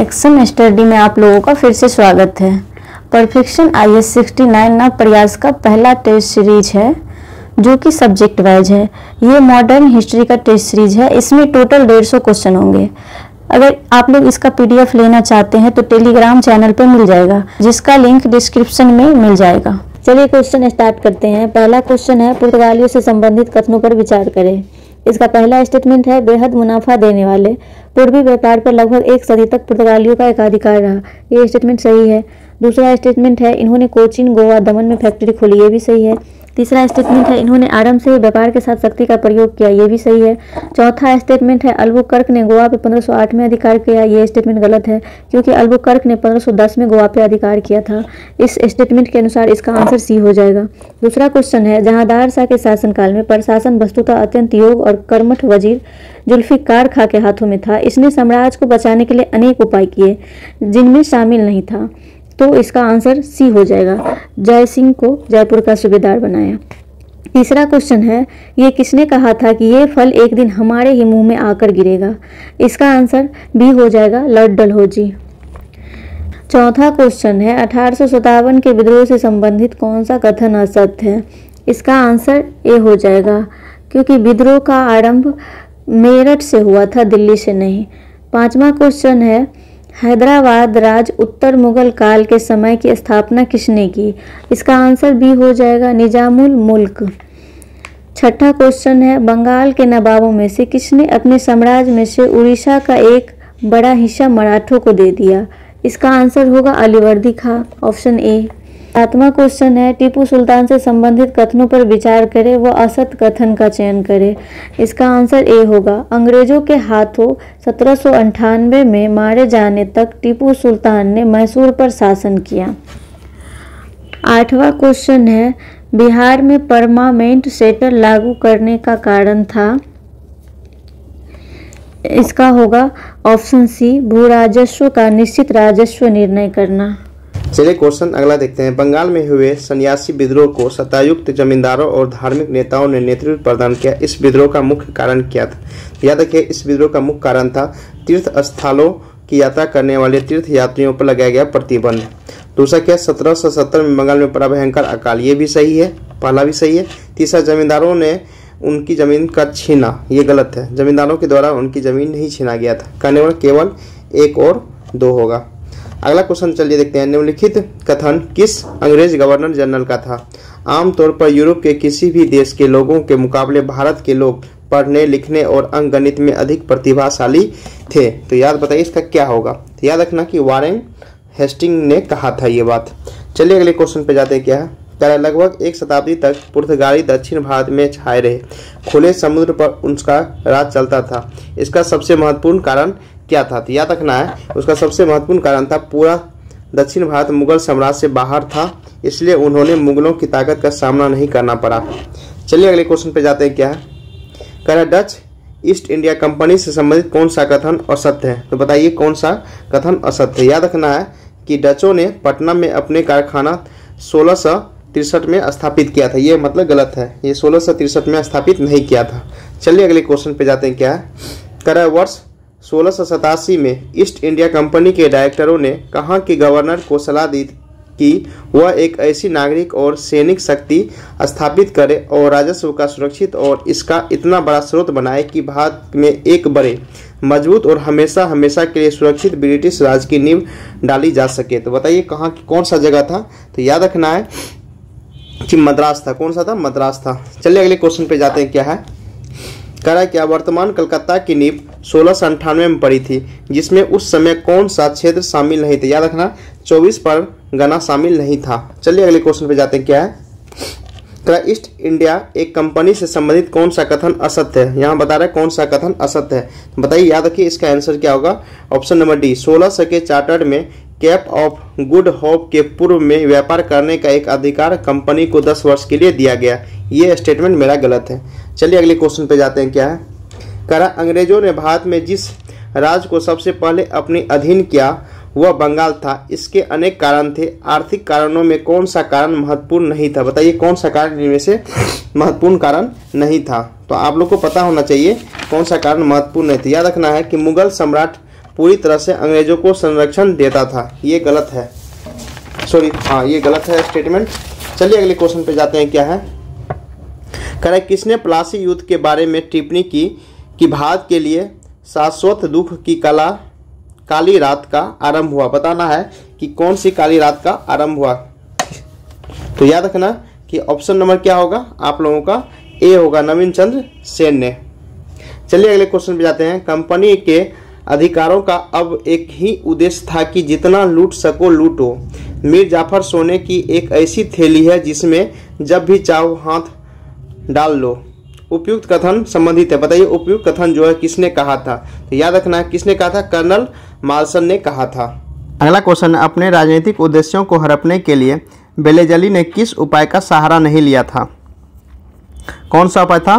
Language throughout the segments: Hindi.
एक्सम स्टडी में आप लोगों का फिर से स्वागत है perfection IAS sixty nine ना प्रयास का पहला टेस्ट सीरीज है जो कि सब्जेक्ट वाइज है ये मॉडर्न हिस्ट्री का टेस्ट सीरीज है इसमें टोटल डेढ़ सौ क्वेश्चन होंगे अगर आप लोग इसका पीडीएफ लेना चाहते हैं तो टेलीग्राम चैनल पर मिल जाएगा जिसका लिंक डिस्क्रिप्शन में मिल जाएगा चलिए क्वेश्चन स्टार्ट करते हैं पहला क्वेश्चन है पुर्तगालियों से संबंधित कथनों पर विचार करें इसका पहला स्टेटमेंट है बेहद मुनाफा देने वाले पूर्वी व्यापार पर लगभग एक सदी तक पुर्तगालियों का एकाधिकार रहा ये स्टेटमेंट सही है दूसरा स्टेटमेंट है इन्होंने कोचिन गोवा दमन में फैक्ट्री खोली ये भी सही है तीसरा स्टेटमेंट है इन्होंने आराम से व्यापार के साथ शक्ति का प्रयोग किया ये भी सही है चौथा स्टेटमेंट है कर्क ने गोवा पे 1508 में अधिकार किया ये स्टेटमेंट गलत है क्योंकि कर्क ने 1510 में गोवा पे अधिकार किया था इस स्टेटमेंट के अनुसार इसका आंसर सी हो जाएगा दूसरा क्वेश्चन है जहांदार शाह के शासनकाल में प्रशासन वस्तुता अत्यंत योग और कर्मठ वजीर जुल्फिकार खा के हाथों में था इसने साम्राज्य को बचाने के लिए अनेक उपाय किए जिनमें शामिल नहीं था तो इसका आंसर सी हो जाएगा जय सिंह को जयपुर का सूबेदार बनाया तीसरा क्वेश्चन है ये किसने कहा था कि ये फल एक दिन हमारे ही मुंह में आकर गिरेगा इसका आंसर बी हो जाएगा लॉर्ड डलहोजी चौथा क्वेश्चन है अठारह के विद्रोह से संबंधित कौन सा कथन असत्य है इसका आंसर ए हो जाएगा क्योंकि विद्रोह का आरंभ मेरठ से हुआ था दिल्ली से नहीं पांचवा क्वेश्चन है हैदराबाद राज उत्तर मुगल काल के समय की स्थापना किसने की इसका आंसर भी हो जाएगा निजामुल मुल्क छठा क्वेश्चन है बंगाल के नवाबों में से किसने अपने साम्राज्य में से उड़ीसा का एक बड़ा हिस्सा मराठों को दे दिया इसका आंसर होगा अलीवर्दी खां ऑप्शन ए सातवां क्वेश्चन है टीपू सुल्तान से संबंधित कथनों पर विचार करें व असत कथन का चयन करें इसका आंसर ए होगा अंग्रेजों के हाथों सत्रह में मारे जाने तक टीपू सुल्तान ने मैसूर पर शासन किया आठवां क्वेश्चन है बिहार में परमानेंट सेटल लागू करने का कारण था इसका होगा ऑप्शन सी भू राजस्व का निश्चित राजस्व निर्णय करना चलिए क्वेश्चन अगला देखते हैं बंगाल में हुए सन्यासी विद्रोह को सत्तायुक्त जमींदारों और धार्मिक नेताओं ने नेतृत्व प्रदान किया इस विद्रोह का मुख्य कारण क्या था याद रखिए इस विद्रोह का मुख्य कारण था तीर्थ स्थलों की यात्रा करने वाले तीर्थ यात्रियों पर लगाया गया प्रतिबंध दूसरा क्या सत्रह सौ सत्तर में बंगाल में पड़ा भयंकर अकाल ये भी सही है पहला भी सही है तीसरा जमींदारों ने उनकी जमीन का छीना ये गलत है जमींदारों के द्वारा उनकी जमीन नहीं छीना गया था कार्निवल केवल एक और दो होगा अगला क्वेश्चन चलिए देखते हैं निम्नलिखित कथन किस अंग्रेज गवर्नर जनरल का था आमतौर पर यूरोप के किसी भी देश के लोगों के मुकाबले भारत के लोग पढ़ने लिखने और अंग गणित में अधिक प्रतिभाशाली थे तो याद बताइए इसका क्या होगा तो याद रखना कि वारेन हेस्टिंग ने कहा था ये बात चलिए अगले क्वेश्चन पे जाते क्या है लगभग एक शताब्दी तक पुर्तगाली दक्षिण भारत में छाए रहे खुले समुद्र पर उनका राज चलता था इसका सबसे महत्वपूर्ण कारण क्या था तो याद रखना है उसका सबसे महत्वपूर्ण कारण था पूरा दक्षिण भारत मुगल साम्राज्य से बाहर था इसलिए उन्होंने मुगलों की ताकत का सामना नहीं करना पड़ा चलिए अगले क्वेश्चन पे जाते हैं क्या है कह रहा डच ईस्ट इंडिया कंपनी से संबंधित कौन सा कथन असत्य है तो बताइए कौन सा कथन असत्य है याद रखना है कि डचों ने पटना में अपने कारखाना सोलह सौ तिरसठ में स्थापित किया था ये मतलब गलत है ये सोलह सौ तिरसठ में स्थापित नहीं किया था चलिए अगले क्वेश्चन पे जाते हैं क्या है कह वर्ष सोलह में ईस्ट इंडिया कंपनी के डायरेक्टरों ने कहा के गवर्नर को सलाह दी कि वह एक ऐसी नागरिक और सैनिक शक्ति स्थापित करे और राजस्व का सुरक्षित और इसका इतना बड़ा स्रोत बनाए कि भारत में एक बड़े मजबूत और हमेशा हमेशा के लिए सुरक्षित ब्रिटिश राज की नींव डाली जा सके तो बताइए कहाँ की कौन सा जगह था तो याद रखना है कि मद्रास था कौन सा था मद्रास था चलिए अगले क्वेश्चन पे जाते हैं क्या है करा क्या वर्तमान कलकत्ता की नींव सोलह सौ अंठानवे में पड़ी थी जिसमें उस समय कौन सा क्षेत्र शामिल नहीं था याद रखना चौबीस गना शामिल नहीं था चलिए अगले क्वेश्चन पे जाते हैं क्या है क्राइस्ट तो ईस्ट इंडिया एक कंपनी से संबंधित कौन सा कथन असत्य है यहाँ बता रहा है कौन सा कथन असत्य है तो बताइए याद रखिए इसका आंसर क्या होगा ऑप्शन नंबर डी सोलह सौ के में कैप ऑफ गुड होप के पूर्व में व्यापार करने का एक अधिकार कंपनी को दस वर्ष के लिए दिया गया ये स्टेटमेंट मेरा गलत है चलिए अगले क्वेश्चन पे जाते हैं क्या है करा अंग्रेजों ने भारत में जिस राज्य को सबसे पहले अपने अधीन किया वह बंगाल था इसके अनेक कारण थे आर्थिक कारणों में कौन सा कारण महत्वपूर्ण नहीं था बताइए कौन सा कारण इनमें से महत्वपूर्ण कारण नहीं था तो आप लोग को पता होना चाहिए कौन सा कारण महत्वपूर्ण नहीं था याद रखना है कि मुगल सम्राट पूरी तरह से अंग्रेजों को संरक्षण देता था ये गलत है सॉरी हाँ ये गलत है स्टेटमेंट चलिए अगले क्वेश्चन पे जाते हैं क्या है करे किसने प्लासी युद्ध के बारे में टिप्पणी की कि भारत के लिए शाश्वत दुख की कला काली रात का आरंभ हुआ बताना है कि कौन सी काली रात का आरंभ हुआ तो याद रखना कि ऑप्शन नंबर क्या होगा आप लोगों का ए होगा नवीन चंद्र सेन ने चलिए अगले क्वेश्चन पे जाते हैं कंपनी के अधिकारों का अब एक ही उद्देश्य था कि जितना लूट सको लूटो मीर जाफर सोने की एक ऐसी थैली है जिसमें जब भी चाहो हाथ डाल लो उपयुक्त कथन संबंधित है बताइए उपयुक्त कथन जो है किसने कहा था तो याद रखना है किसने कहा था कर्नल मालसन ने कहा था अगला क्वेश्चन अपने राजनीतिक उद्देश्यों को हड़पने के लिए बेलेजली ने किस उपाय का सहारा नहीं लिया था कौन सा उपाय था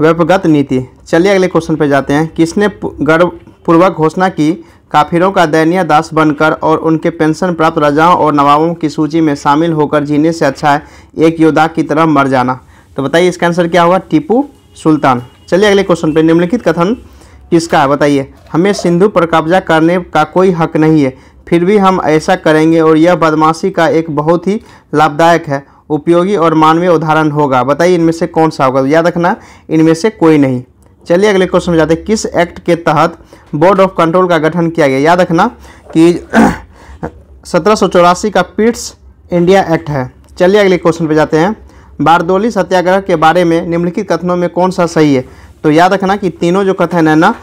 व्यपगत नीति चलिए अगले क्वेश्चन पर जाते हैं किसने गर्वपूर्वक घोषणा की काफिरों का दयनीय दास बनकर और उनके पेंशन प्राप्त राजाओं और नवाबों की सूची में शामिल होकर जीने से अच्छा है एक योद्धा की तरह मर जाना तो बताइए इसका आंसर क्या होगा टीपू सुल्तान चलिए अगले क्वेश्चन पर निम्नलिखित कथन किसका है बताइए हमें सिंधु पर कब्जा करने का कोई हक नहीं है फिर भी हम ऐसा करेंगे और यह बदमाशी का एक बहुत ही लाभदायक है उपयोगी और मानवीय उदाहरण होगा बताइए इनमें से कौन सा होगा तो याद रखना इनमें से कोई नहीं चलिए अगले क्वेश्चन में जाते हैं किस एक्ट के तहत बोर्ड ऑफ कंट्रोल का गठन किया गया याद रखना कि सत्रह का पीट्स इंडिया एक्ट है चलिए अगले क्वेश्चन पर जाते हैं बारदोली सत्याग्रह के बारे में निम्नलिखित कथनों में कौन सा सही है तो याद रखना कि तीनों जो कथन है ना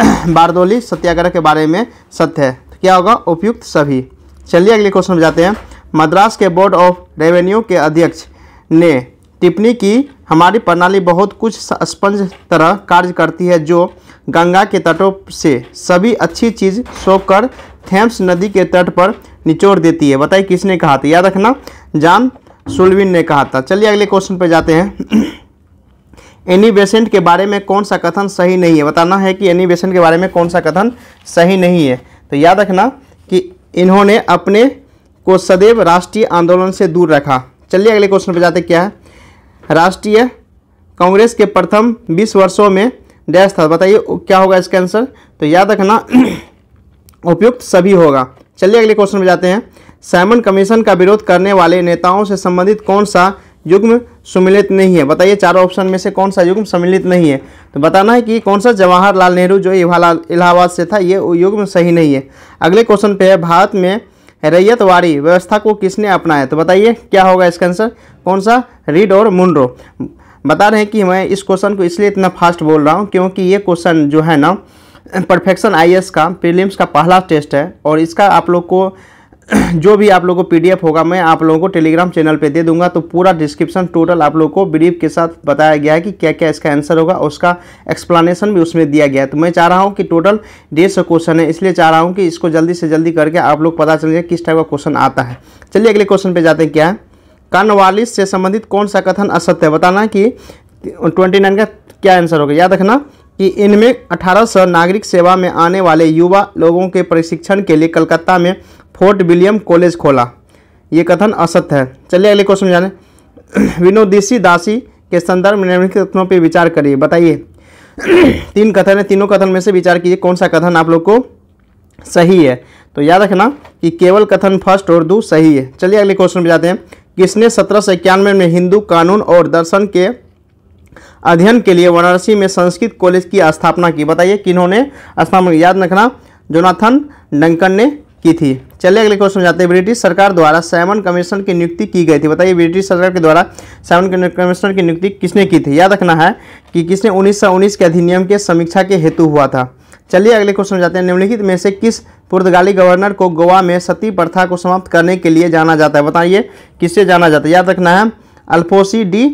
बारदोली सत्याग्रह के बारे में सत्य है तो क्या होगा उपयुक्त सभी चलिए अगले क्वेश्चन में जाते हैं मद्रास के बोर्ड ऑफ रेवेन्यू के अध्यक्ष ने टिप्पणी की हमारी प्रणाली बहुत कुछ स्पंज तरह कार्य करती है जो गंगा के तटों से सभी अच्छी चीज़ सोकर थेम्स नदी के तट पर निचोड़ देती है बताइए किसने कहा था याद रखना जान सुलविन ने कहा था चलिए अगले क्वेश्चन पर जाते हैं एनी बेसेंट के बारे में कौन सा कथन सही नहीं है बताना है कि एनी बेसेंट के बारे में कौन सा कथन सही नहीं है तो याद रखना कि इन्होंने अपने को सदैव राष्ट्रीय आंदोलन से दूर रखा चलिए अगले क्वेश्चन पर जाते क्या है राष्ट्रीय कांग्रेस के प्रथम बीस वर्षों में डैश था बताइए क्या होगा इसका आंसर तो याद रखना उपयुक्त सभी होगा चलिए अगले क्वेश्चन पर जाते हैं साइमन कमीशन का विरोध करने वाले नेताओं से संबंधित कौन सा युग्म सम्मिलित नहीं है बताइए चारों ऑप्शन में से कौन सा युग्म सम्मिलित नहीं है तो बताना है कि कौन सा जवाहरलाल नेहरू जो इलाहाबाद से था ये युग्म सही नहीं है अगले क्वेश्चन पे है भारत में रैयतवाड़ी व्यवस्था को किसने अपनाया तो बताइए क्या होगा इसका आंसर कौन सा रीड और मुंड्रो बता रहे हैं कि मैं इस क्वेश्चन को इसलिए इतना फास्ट बोल रहा हूँ क्योंकि ये क्वेश्चन जो है ना परफेक्शन आई का प्रीलिम्स का पहला टेस्ट है और इसका आप लोग को जो भी आप लोगों को पीडीएफ होगा मैं आप लोगों को टेलीग्राम चैनल पे दे दूंगा तो पूरा डिस्क्रिप्शन टोटल आप लोगों को ब्रीफ के साथ बताया गया है कि क्या क्या इसका आंसर होगा उसका एक्सप्लेनेशन भी उसमें दिया गया है तो मैं चाह रहा हूँ कि टोटल डेढ़ सौ क्वेश्चन है इसलिए चाह रहा हूँ कि इसको जल्दी से जल्दी करके आप लोग पता चल जाए किस टाइप का क्वेश्चन आता है चलिए अगले क्वेश्चन पर जाते हैं क्या है से संबंधित कौन सा कथन असत्य है बताना कि ट्वेंटी नाइन का क्या आंसर होगा याद रखना कि इनमें अठारह सौ नागरिक सेवा में आने वाले युवा लोगों के प्रशिक्षण के लिए कलकत्ता में फोर्ट विलियम कॉलेज खोला ये कथन असत्य है चलिए अगले क्वेश्चन जाने विनोदेशी दासी के संदर्भ में निम्नलिखित कथनों पर विचार करिए बताइए तीन कथन है तीनों कथन में से विचार कीजिए कौन सा कथन आप लोग को सही है तो याद रखना कि केवल कथन फर्स्ट और दू सही है चलिए अगले क्वेश्चन में जाते हैं किसने सत्रह सौ इक्यानवे में हिंदू कानून और दर्शन के अध्ययन के लिए वाराणसी में संस्कृत कॉलेज की स्थापना की बताइए किन्होंने स्थापना याद रखना जोनाथन डंकन ने की थी चलिए अगले क्वेश्चन जाते हैं ब्रिटिश सरकार द्वारा सैमन कमीशन की नियुक्ति की गई थी बताइए ब्रिटिश सरकार के द्वारा सैमन कमीशन की नियुक्ति किसने की थी याद रखना है कि किसने 1919 के अधिनियम के समीक्षा के हेतु हुआ था चलिए अगले क्वेश्चन जाते हैं निम्नलिखित में से किस पुर्तगाली गवर्नर को गोवा में सती प्रथा को समाप्त करने के लिए जाना जाता है बताइए किससे जाना जाता है याद रखना है अल्फोसी डी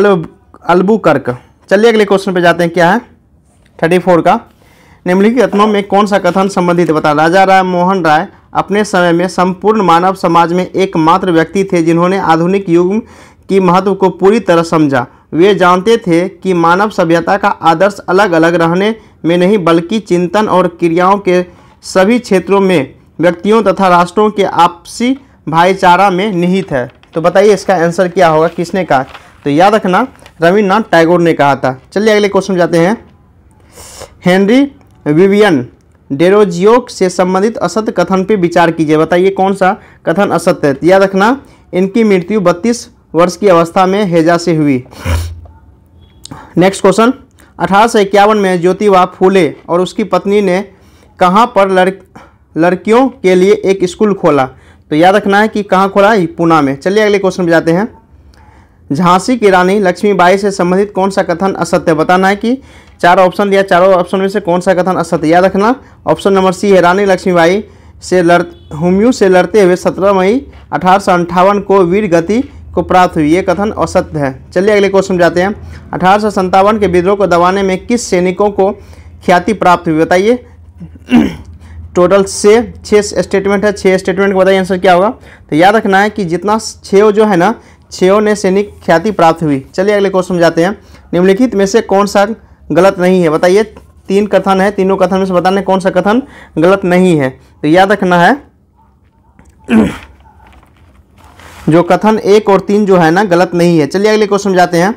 अल्बुकर्क चलिए अगले क्वेश्चन पर जाते हैं क्या है थर्टी फोर का निम्नलिखित कथनों में कौन सा कथन संबंधित बता राजा राय मोहन राय अपने समय में संपूर्ण मानव समाज में एकमात्र व्यक्ति थे जिन्होंने आधुनिक युग की महत्व को पूरी तरह समझा वे जानते थे कि मानव सभ्यता का आदर्श अलग अलग रहने में नहीं बल्कि चिंतन और क्रियाओं के सभी क्षेत्रों में व्यक्तियों तथा राष्ट्रों के आपसी भाईचारा में निहित है तो बताइए इसका आंसर क्या होगा किसने कहा तो याद रखना रविन्द्रनाथ टैगोर ने कहा था चलिए अगले क्वेश्चन जाते हैं हेनरी विवियन डेरोजियोक से संबंधित असत्य कथन पर विचार कीजिए बताइए कौन सा कथन असत्य है याद रखना इनकी मृत्यु बत्तीस वर्ष की अवस्था में हेजा से हुई नेक्स्ट क्वेश्चन अठारह में ज्योतिबा फूले और उसकी पत्नी ने कहाँ पर लड़ लड़कियों के लिए एक स्कूल खोला तो याद रखना है कि कहाँ खोला पूना में चलिए अगले क्वेश्चन पर जाते हैं झांसी की रानी लक्ष्मीबाई से संबंधित कौन सा कथन असत्य बताना है कि चार ऑप्शन दिया चारों ऑप्शन में से कौन सा कथन असत्य याद रखना ऑप्शन नंबर सी है रानी लक्ष्मीबाई से लड़ हुमयू से लड़ते हुए सत्रह मई अठारह को वीर गति को प्राप्त हुई ये कथन असत्य है चलिए अगले क्वेश्चन जाते हैं अठारह के विद्रोह को दबाने में किस सैनिकों को ख्याति प्राप्त हुई बताइए टोटल से छः स्टेटमेंट है छः स्टेटमेंट को बताइए आंसर क्या होगा तो याद रखना है कि जितना छो जो है ना छो ने सैनिक ख्याति प्राप्त हुई चलिए अगले क्वेश्चन जाते हैं निम्नलिखित में से कौन सा गलत नहीं है बताइए तीन कथन है तीनों कथन में से बताना कौन सा कथन गलत नहीं है तो याद रखना है जो कथन एक और तीन जो है ना गलत नहीं है चलिए अगले क्वेश्चन जाते हैं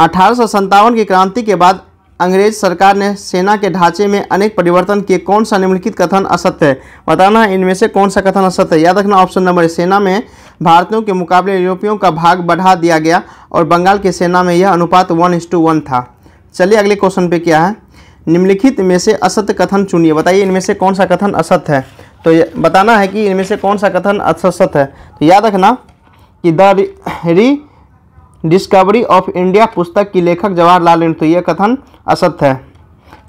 अठारह की क्रांति के बाद अंग्रेज सरकार ने सेना के ढांचे में अनेक परिवर्तन किए कौन सा निम्नलिखित कथन असत्य है बताना है इनमें से कौन सा कथन असत्य है याद रखना ऑप्शन नंबर सेना में भारतीयों के मुकाबले यूरोपियों का भाग बढ़ा दिया गया और बंगाल की सेना में यह अनुपात वन इस टू वन था चलिए अगले क्वेश्चन पे क्या है निम्नलिखित में से असत्य कथन चुनिए बताइए इनमें से कौन सा कथन असत्य है तो बताना है कि इनमें से कौन सा कथन असत्य है तो याद रखना कि द री डिस्कवरी ऑफ इंडिया पुस्तक की लेखक जवाहरलाल नेहरू तो यह कथन असत्य है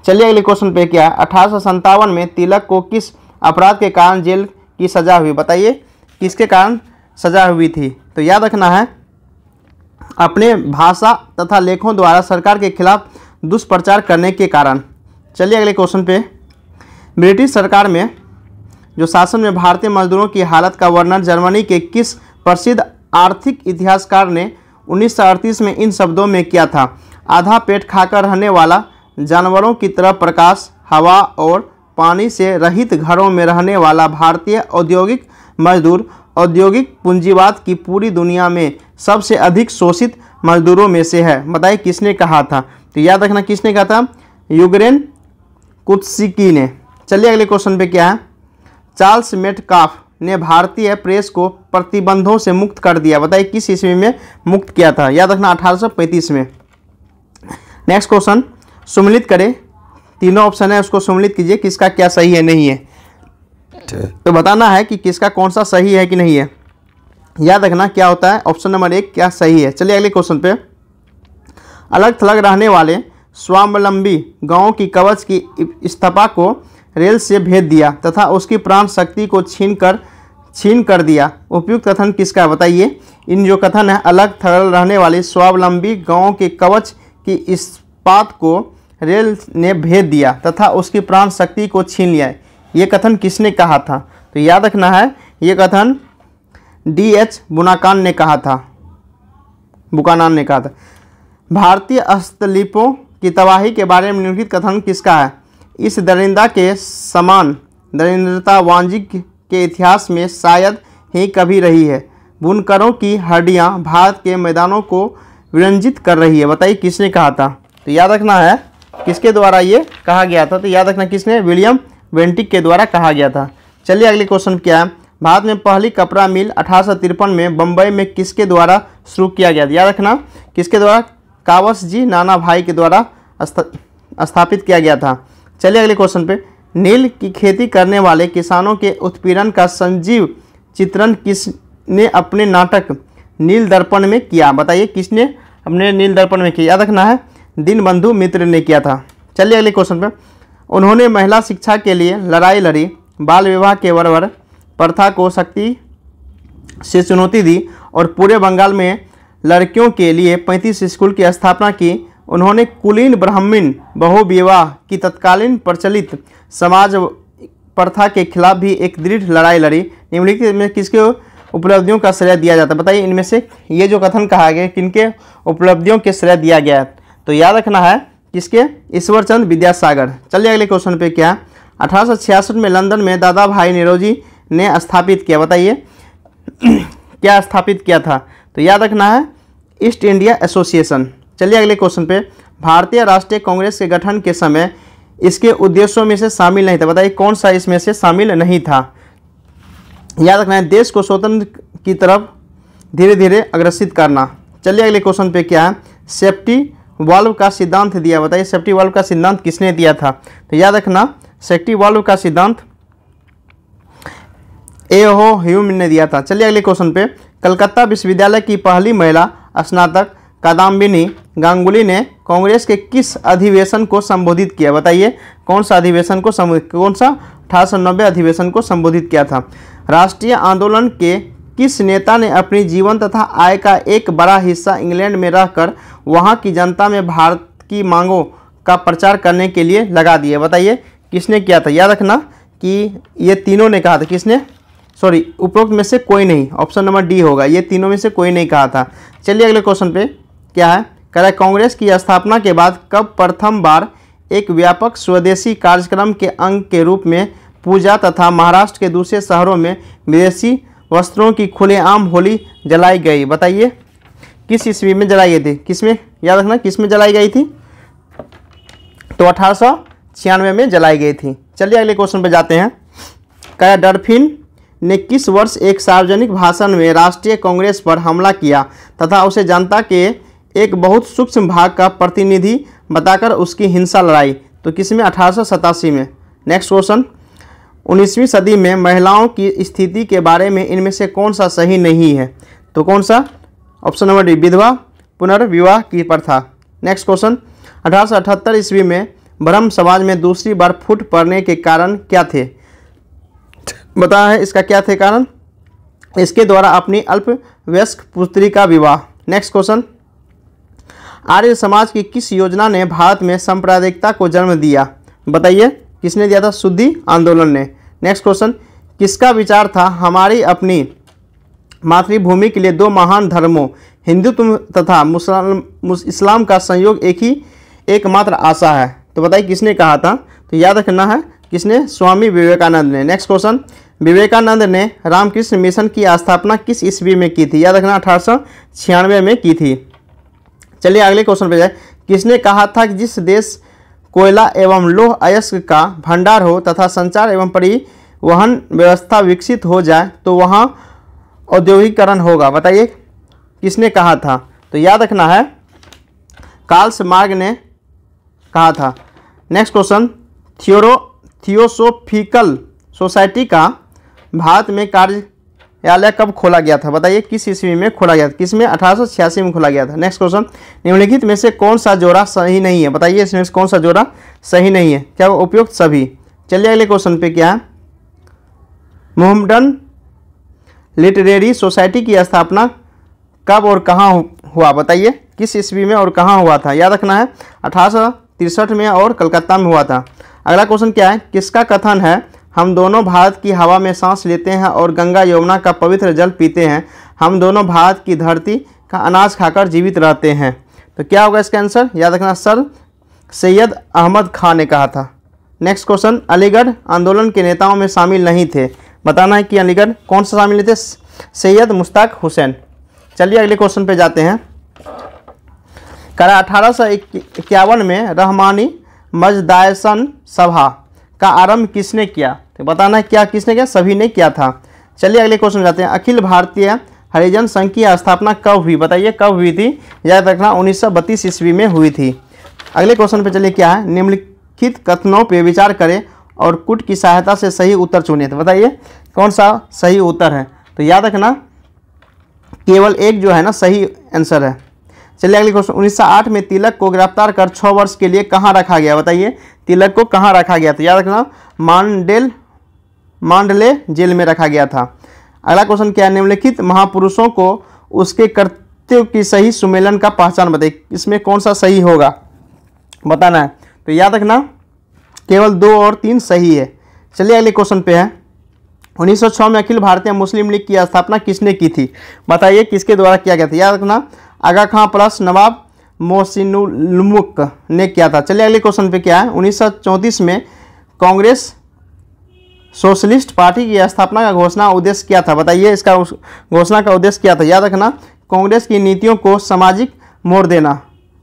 चलिए अगले क्वेश्चन पे क्या है अठारह में तिलक को किस अपराध के कारण जेल की सज़ा हुई बताइए किसके कारण सज़ा हुई थी तो याद रखना है अपने भाषा तथा लेखों द्वारा सरकार के खिलाफ दुष्प्रचार करने के कारण चलिए अगले क्वेश्चन पे ब्रिटिश सरकार में जो शासन में भारतीय मजदूरों की हालत का वर्णन जर्मनी के किस प्रसिद्ध आर्थिक इतिहासकार ने उन्नीस में इन शब्दों में किया था आधा पेट खाकर रहने वाला जानवरों की तरह प्रकाश हवा और पानी से रहित घरों में रहने वाला भारतीय औद्योगिक मजदूर औद्योगिक पूंजीवाद की पूरी दुनिया में सबसे अधिक शोषित मजदूरों में से है बताइए किसने कहा था तो याद रखना किसने कहा था यूग्रेन कुत्सिकी ने चलिए अगले क्वेश्चन पे क्या है चार्ल्स मेटकाफ ने भारतीय प्रेस को प्रतिबंधों से मुक्त कर दिया बताइए किस ईस्वी में मुक्त किया था याद रखना 1835 में नेक्स्ट क्वेश्चन सम्मिलित करें तीनों ऑप्शन है उसको सुमिलित कीजिए किसका क्या सही है नहीं है तो बताना है कि किसका कौन सा सही है कि नहीं है याद रखना क्या होता है ऑप्शन नंबर एक क्या सही है चलिए अगले क्वेश्चन पे अलग थलग रहने वाले स्वावलंबी गांव की कवच की स्थापा को रेल से भेज दिया तथा उसकी प्राण शक्ति को छीन कर छीन कर दिया उपयुक्त कथन किसका बताइए इन जो कथन है अलग थलग रहने वाले स्वावलंबी गांव के कवच की इस्पात को रेल ने भेज दिया तथा उसकी प्राण शक्ति को छीन लिया ये कथन किसने कहा था तो याद रखना है ये कथन डी एच बुनाकान ने कहा था बुकानान ने कहा था भारतीय हस्तलिपों की तबाही के बारे में निम्नलिखित कथन किसका है इस दरिंदा के समान दरिंद्रता वाणिज्य के इतिहास में शायद ही कभी रही है बुनकरों की हड्डियां भारत के मैदानों को विरंजित कर रही है बताइए किसने कहा था तो याद रखना है किसके द्वारा ये कहा गया था तो याद रखना किसने विलियम वेंटिक के द्वारा कहा गया था चलिए अगले क्वेश्चन क्या है भारत में पहली कपड़ा मिल अठारह में बम्बई में किसके द्वारा शुरू किया गया याद रखना किसके द्वारा कावस जी नाना भाई के द्वारा स्थापित किया गया था चलिए अगले क्वेश्चन पे नील की खेती करने वाले किसानों के उत्पीड़न का संजीव चित्रण किसने अपने नाटक नील दर्पण में किया बताइए किसने अपने नील दर्पण में किया याद रखना है दीनबंधु मित्र ने किया था चलिए अगले क्वेश्चन पे उन्होंने महिला शिक्षा के लिए लड़ाई लड़ी बाल विवाह के वरवर प्रथा को शक्ति से चुनौती दी और पूरे बंगाल में लड़कियों के लिए 35 स्कूल की स्थापना की उन्होंने कुलीन ब्राह्मण बहुविवाह की तत्कालीन प्रचलित समाज प्रथा के खिलाफ भी एक दृढ़ लड़ाई लड़ी निम्नलिखित में किसके उपलब्धियों का श्रेय दिया जाता है बताइए इनमें से ये जो कथन कहा गया किनके उपलब्धियों के श्रेय दिया गया है तो याद रखना है किसके ईश्वरचंद विद्यासागर चलिए अगले क्वेश्चन पे क्या अठारह में लंदन में दादा भाई नेहरू ने स्थापित किया बताइए क्या स्थापित किया था तो याद रखना है ईस्ट इंडिया एसोसिएशन चलिए अगले क्वेश्चन पे भारतीय राष्ट्रीय कांग्रेस के गठन के समय इसके उद्देश्यों में से शामिल नहीं था बताइए कौन सा इसमें से शामिल नहीं था याद रखना है देश को स्वतंत्र की तरफ धीरे धीरे अग्रसित करना चलिए अगले क्वेश्चन पे क्या है सेफ्टी वाल्व का सिद्धांत दिया बताइए सेफ्टी वाल्व का सिद्धांत किसने दिया था तो याद रखना सेफ्टी वाल्व का सिद्धांत ए हो ह्यूम ने दिया था चलिए अगले क्वेश्चन पे कलकत्ता विश्वविद्यालय की पहली महिला स्नातक कादाम्बिनी गांगुली ने कांग्रेस के किस अधिवेशन को संबोधित किया बताइए कौन सा अधिवेशन को संबोधित कौन सा अठारह सौ नब्बे अधिवेशन को संबोधित किया था राष्ट्रीय आंदोलन के किस नेता ने अपनी जीवन तथा आय का एक बड़ा हिस्सा इंग्लैंड में रहकर वहाँ की जनता में भारत की मांगों का प्रचार करने के लिए लगा दिया बताइए किसने किया था याद रखना कि ये तीनों ने कहा था किसने सॉरी उपरोक्त में से कोई नहीं ऑप्शन नंबर डी होगा ये तीनों में से कोई नहीं कहा था चलिए अगले क्वेश्चन पे क्या है कह रहा है कांग्रेस की स्थापना के बाद कब प्रथम बार एक व्यापक स्वदेशी कार्यक्रम के अंग के रूप में पूजा तथा महाराष्ट्र के दूसरे शहरों में विदेशी वस्त्रों की खुलेआम होली जलाई गई बताइए किस ईस्वी में जलाई गई थी किस में याद रखना किस में जलाई गई थी तो अठारह में जलाई गई थी चलिए अगले क्वेश्चन पर जाते हैं क्या डॉल्फिन ने किस वर्ष एक सार्वजनिक भाषण में राष्ट्रीय कांग्रेस पर हमला किया तथा उसे जनता के एक बहुत सूक्ष्म भाग का प्रतिनिधि बताकर उसकी हिंसा लड़ाई तो किस में अठारह में नेक्स्ट क्वेश्चन उन्नीसवीं सदी में महिलाओं की स्थिति के बारे में इनमें से कौन सा सही नहीं है तो कौन सा ऑप्शन नंबर डी विधवा पुनर्विवाह की प्रथा नेक्स्ट क्वेश्चन अठारह ईस्वी में ब्रह्म समाज में दूसरी बार फूट पड़ने के कारण क्या थे बताया है इसका क्या थे कारण इसके द्वारा अपनी अल्प व्यस्क पुत्री का विवाह नेक्स्ट क्वेश्चन आर्य समाज की किस योजना ने भारत में सांप्रदायिकता को जन्म दिया बताइए किसने दिया था शुद्धि आंदोलन ने नेक्स्ट क्वेश्चन किसका विचार था हमारी अपनी मातृभूमि के लिए दो महान धर्मों हिंदुत्व तथा मुसलम इस्लाम का संयोग एक ही एकमात्र आशा है तो बताइए किसने कहा था तो याद रखना है किसने स्वामी विवेकानंद ने नेक्स्ट क्वेश्चन विवेकानंद ने रामकृष्ण मिशन की स्थापना किस ईस्वी में की थी याद रखना अठारह में की थी चलिए अगले क्वेश्चन पे जाए किसने कहा था कि जिस देश कोयला एवं लोह अयस्क का भंडार हो तथा संचार एवं परिवहन व्यवस्था विकसित हो जाए तो वहाँ औद्योगिकरण होगा बताइए किसने कहा था तो याद रखना है कार्ल्स मार्ग ने कहा था नेक्स्ट क्वेश्चन थियोरो थियोसोफिकल सोसाइटी का भारत में कार्यालय कब खोला गया था बताइए किस ईस्वी में खोला गया था किस में अठारह में खोला गया था नेक्स्ट क्वेश्चन निम्नलिखित में से कौन सा जोड़ा सही नहीं है बताइए इसमें से कौन सा जोड़ा सही नहीं है क्या वो उपयुक्त सभी चलिए अगले क्वेश्चन पे क्या है मोहम्मडन लिटरेरी सोसाइटी की स्थापना कब और कहाँ हुआ बताइए किस ईस्वी में और कहाँ हुआ था याद रखना है अठारह में और कलकत्ता में हुआ था अगला क्वेश्चन क्या है किसका कथन है हम दोनों भारत की हवा में सांस लेते हैं और गंगा यमुना का पवित्र जल पीते हैं हम दोनों भारत की धरती का अनाज खाकर जीवित रहते हैं तो क्या होगा इसका आंसर याद रखना सर सैयद अहमद खान ने कहा था नेक्स्ट क्वेश्चन अलीगढ़ आंदोलन के नेताओं में शामिल नहीं थे बताना है कि अलीगढ़ कौन सा शामिल थे सैयद मुश्ताक हुसैन चलिए अगले क्वेश्चन पे जाते हैं करा अठारह में रहमानी मजदायसन सभा का आरंभ किसने किया तो बताना है क्या किसने किया सभी ने किया था चलिए अगले क्वेश्चन जाते हैं अखिल भारतीय हरिजन संघ की स्थापना कब हुई बताइए कब हुई थी याद रखना उन्नीस सौ ईस्वी में हुई थी अगले क्वेश्चन पे चलिए क्या है निम्नलिखित कथनों पर विचार करें और कुट की सहायता से सही उत्तर चुने तो बताइए कौन सा सही उत्तर है तो याद रखना केवल एक जो है ना सही आंसर है चलिए अगले क्वेश्चन 1908 में तिलक को गिरफ्तार कर छः वर्ष के लिए कहाँ रखा गया बताइए तिलक को कहाँ रखा गया था याद रखना मांडेल मांडले जेल में रखा गया था अगला क्वेश्चन क्या है निम्नलिखित महापुरुषों को उसके कर्तव्य की सही सुमेलन का पहचान बताइए इसमें कौन सा सही होगा बताना है तो याद रखना केवल दो और तीन सही है चलिए अगले क्वेश्चन पे है 1906 में अखिल भारतीय मुस्लिम लीग की स्थापना किसने की थी बताइए किसके द्वारा किया गया था याद रखना आगा खां प्लस नवाब मोसिनुलमुक ने किया था चलिए अगले क्वेश्चन पे क्या है उन्नीस में कांग्रेस सोशलिस्ट पार्टी की स्थापना का घोषणा उद्देश्य क्या था बताइए इसका घोषणा का उद्देश्य क्या था याद रखना कांग्रेस की नीतियों को सामाजिक मोड़ देना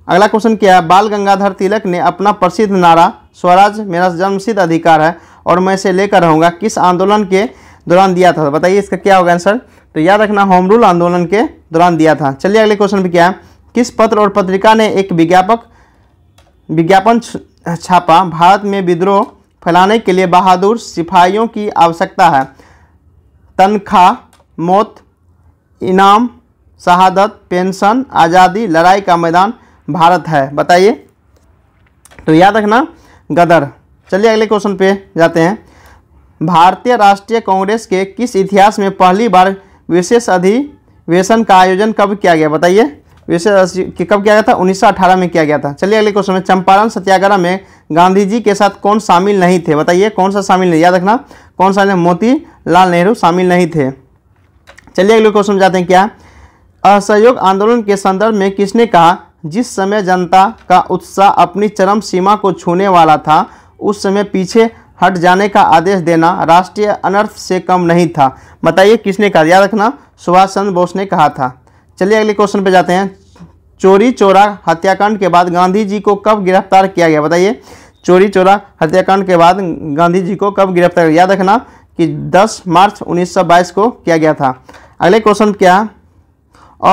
अगला क्वेश्चन क्या है बाल गंगाधर तिलक ने अपना प्रसिद्ध नारा स्वराज मेरा जन्मसिद्ध अधिकार है और मैं इसे लेकर रहूँगा किस आंदोलन के दौरान दिया था बताइए इसका क्या होगा आंसर तो याद रखना होम रूल आंदोलन के दौरान दिया था चलिए अगले क्वेश्चन भी क्या है किस पत्र और पत्रिका ने एक विज्ञापक विज्ञापन छापा भारत में विद्रोह फैलाने के लिए बहादुर सिपाहियों की आवश्यकता है तनख्वाह मौत इनाम शहादत पेंशन आज़ादी लड़ाई का मैदान भारत है बताइए तो याद रखना गदर चलिए अगले क्वेश्चन पे जाते हैं भारतीय राष्ट्रीय कांग्रेस के किस इतिहास में पहली बार विशेष अधिवेशन का आयोजन कब किया गया बताइए विशेष कब किया गया था 1918 में किया गया था चलिए अगले क्वेश्चन में चंपारण सत्याग्रह में गांधी जी के साथ कौन शामिल नहीं थे बताइए कौन सा शामिल नहीं याद रखना कौन सा मोती लाल नेहरू शामिल नहीं थे चलिए अगले क्वेश्चन जाते हैं क्या असहयोग आंदोलन के संदर्भ में किसने कहा जिस समय जनता का उत्साह अपनी चरम सीमा को छूने वाला था उस समय पीछे हट जाने का आदेश देना राष्ट्रीय अनर्थ से कम नहीं था बताइए किसने कहा याद रखना सुभाष चंद्र बोस ने कहा था चलिए अगले क्वेश्चन पे जाते हैं चोरी चोरा हत्याकांड के बाद गांधी जी को कब गिरफ्तार किया गया बताइए चोरी चोरा हत्याकांड के बाद गांधी जी को कब गिरफ्तार याद रखना कि 10 मार्च 1922 को किया गया था अगले क्वेश्चन क्या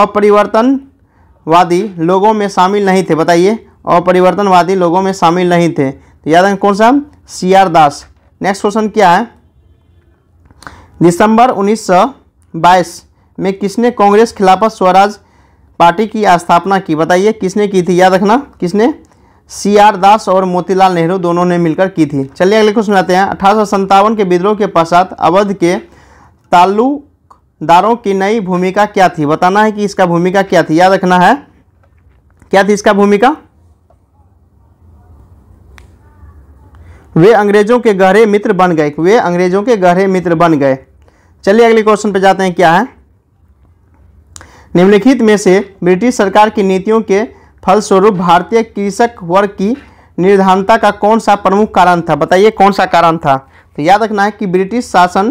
अपरिवर्तनवादी लोगों में शामिल नहीं थे बताइए अपरिवर्तनवादी लोगों में शामिल नहीं थे तो याद रखें कौन सा C R Das next question क्या है दिसंबर 1922 में किसने कांग्रेस खिलाफत स्वराज पार्टी की स्थापना की बताइए किसने की थी याद रखना किसने सी आर दास और मोतीलाल नेहरू दोनों ने मिलकर की थी चलिए अगले क्वेश्चन आते हैं अठारह के विद्रोह के पश्चात अवध के ताल्लुकदारों की नई भूमिका क्या थी बताना है कि इसका भूमिका क्या थी याद रखना है क्या थी इसका भूमिका वे अंग्रेजों के गहरे मित्र बन गए वे अंग्रेजों के गहरे मित्र बन गए चलिए अगले क्वेश्चन पे जाते हैं क्या है निम्नलिखित में से ब्रिटिश सरकार की नीतियों के फलस्वरूप भारतीय कृषक वर्ग की निर्धनता का कौन सा प्रमुख कारण था बताइए कौन सा कारण था तो याद रखना है कि ब्रिटिश शासन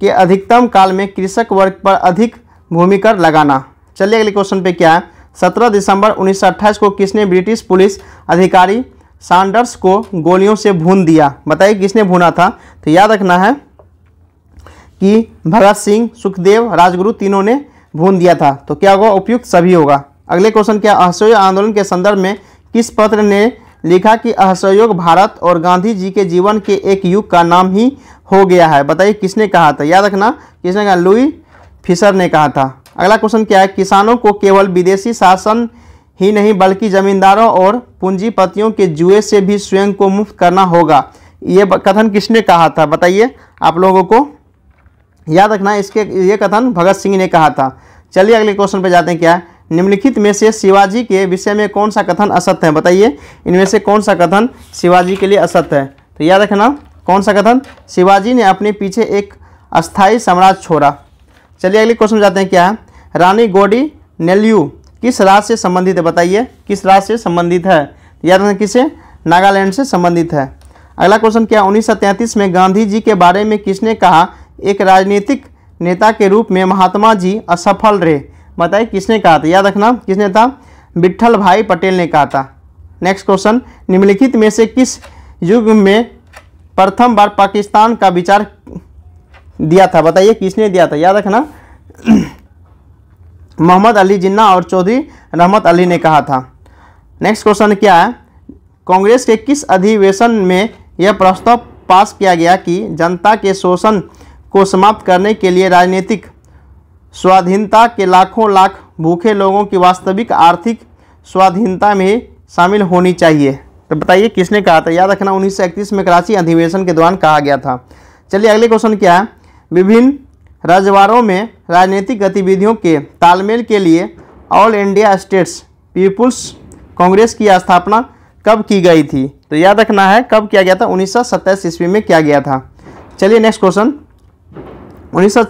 के अधिकतम काल में कृषक वर्ग पर अधिक भूमिकर लगाना चलिए अगले क्वेश्चन पे क्या है सत्रह दिसंबर उन्नीस को किसने ब्रिटिश पुलिस अधिकारी सैंडर्स को गोलियों से भून दिया बताइए किसने भूना था तो याद रखना है कि भगत सिंह सुखदेव राजगुरु तीनों ने भून दिया था तो क्या होगा उपयुक्त सभी होगा अगले क्वेश्चन क्या असहयोग आंदोलन के संदर्भ में किस पत्र ने लिखा कि असहयोग भारत और गांधी जी के जीवन के एक युग का नाम ही हो गया है बताइए किसने कहा था याद रखना किसने कहा लुई फिशर ने कहा था अगला क्वेश्चन क्या है किसानों को केवल विदेशी शासन ही नहीं बल्कि जमींदारों और पूंजीपतियों के जुए से भी स्वयं को मुक्त करना होगा ये कथन किसने कहा था बताइए आप लोगों को याद रखना इसके ये कथन भगत सिंह ने कहा था चलिए अगले क्वेश्चन पे जाते हैं क्या निम्नलिखित में से शिवाजी के विषय में कौन सा कथन असत्य है बताइए इनमें से कौन सा कथन शिवाजी के लिए असत्य है तो याद रखना कौन सा कथन शिवाजी ने अपने पीछे एक अस्थायी साम्राज्य छोड़ा चलिए अगले क्वेश्चन जाते हैं क्या है रानी गोडी नेल्यू किस राज्य से संबंधित है बताइए किस राज्य से संबंधित है याद रखना किसे नागालैंड से संबंधित है अगला क्वेश्चन क्या उन्नीस में गांधी जी के बारे में किसने कहा एक राजनीतिक नेता के रूप में महात्मा जी असफल रहे बताइए किसने कहा था याद रखना किसने था विट्ठल भाई पटेल ने कहा था नेक्स्ट क्वेश्चन निम्नलिखित में से किस युग में प्रथम बार पाकिस्तान का विचार दिया था बताइए किसने दिया था याद रखना मोहम्मद अली जिन्ना और चौधरी रहमत अली ने कहा था नेक्स्ट क्वेश्चन क्या है कांग्रेस के किस अधिवेशन में यह प्रस्ताव पास किया गया कि जनता के शोषण को समाप्त करने के लिए राजनीतिक स्वाधीनता के लाखों लाख भूखे लोगों की वास्तविक आर्थिक स्वाधीनता में शामिल होनी चाहिए तो बताइए किसने कहा था याद रखना उन्नीस में कराची अधिवेशन के दौरान कहा गया था चलिए अगले क्वेश्चन क्या है विभिन्न राजवारों में राजनीतिक गतिविधियों के तालमेल के लिए all India states people's congress की स्थापना कब की गई थी तो याद रखना है कब किया गया था उन्नीस ईस्वी में किया गया था चलिए नेक्स्ट क्वेश्चन उन्नीस सौ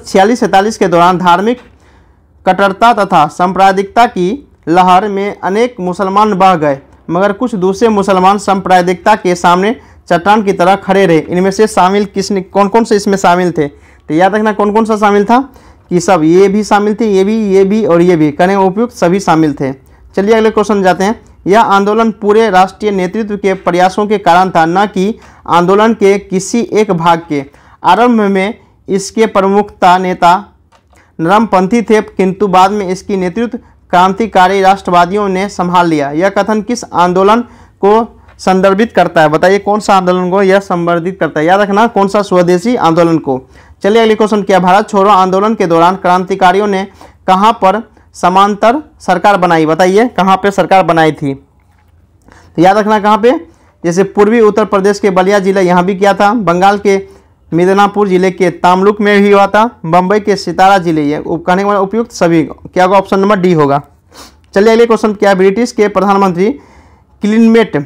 के दौरान धार्मिक कट्टरता तथा सांप्रदायिकता की लहर में अनेक मुसलमान बह गए मगर कुछ दूसरे मुसलमान सांप्रदायिकता के सामने चट्टान की तरह खड़े रहे इनमें से शामिल किसने कौन कौन से इसमें शामिल थे तो याद रखना कौन कौन सा शामिल था कि सब ये भी शामिल थे ये भी ये भी और ये भी कहने उपयुक्त सभी शामिल थे चलिए अगले क्वेश्चन जाते हैं यह आंदोलन पूरे राष्ट्रीय नेतृत्व के प्रयासों के कारण था न कि आंदोलन के किसी एक भाग के आरंभ में इसके प्रमुखता नेता नरमपंथी थे किंतु बाद में इसकी नेतृत्व क्रांतिकारी राष्ट्रवादियों ने संभाल लिया यह कथन किस आंदोलन को संदर्भित करता है बताइए कौन सा आंदोलन को यह संबर्धित करता है याद रखना कौन सा स्वदेशी आंदोलन को चलिए अगले क्वेश्चन किया भारत छोड़ो आंदोलन के दौरान क्रांतिकारियों ने कहाँ पर समांतर सरकार बनाई बताइए कहाँ पर सरकार बनाई थी तो याद रखना कहाँ पे जैसे पूर्वी उत्तर प्रदेश के बलिया जिला यहाँ भी किया था बंगाल के मिदनापुर जिले के तामलुक में भी हुआ था बम्बई के सितारा जिले ये कहने के उपयुक्त सभी क्या होगा ऑप्शन नंबर डी होगा चलिए अगले क्वेश्चन क्या ब्रिटिश के प्रधानमंत्री क्लिनमेट